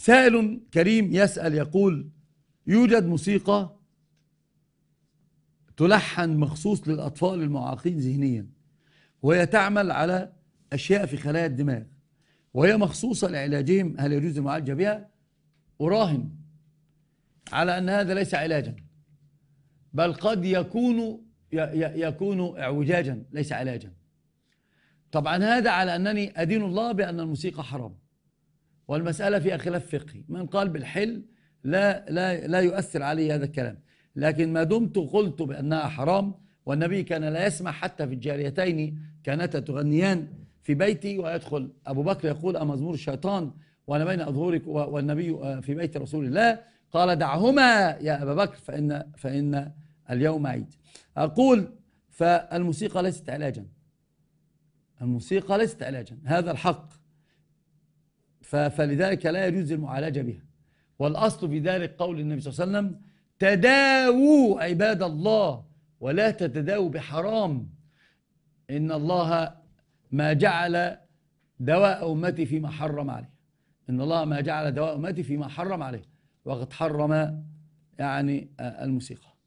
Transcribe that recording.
سائل كريم يسأل يقول يوجد موسيقى تلحن مخصوص للأطفال المعاقين ذهنيا وهي تعمل على أشياء في خلايا الدماغ وهي مخصوصة لعلاجهم هل يجوز المعالجة بها؟ أراهن على أن هذا ليس علاجا بل قد يكون يكون اعوجاجا ليس علاجا طبعا هذا على أنني أدين الله بأن الموسيقى حرام والمسألة فيها خلاف فقهي من قال بالحل لا لا لا يؤثر عليه هذا الكلام لكن ما دمت قلت بأنها حرام والنبي كان لا يسمع حتى في الجاريتين كانتا تغنيان في بيتي ويدخل أبو بكر يقول أمزمور الشيطان وأنا بين أظهرك والنبي آه، في بيت رسول الله قال دعهما يا أبا بكر فإن فإن اليوم عيد أقول فالموسيقى ليست علاجا الموسيقى ليست علاجا هذا الحق فلذلك لا يجوز المعالجة بها والأصل في ذلك قول النبي صلى الله عليه وسلم تداووا عباد الله ولا تتداووا بحرام إن الله ما جعل دواء أمتي فيما حرم عليه إن الله ما جعل دواء أمتي فيما حرم عليه وقد حرم يعني الموسيقى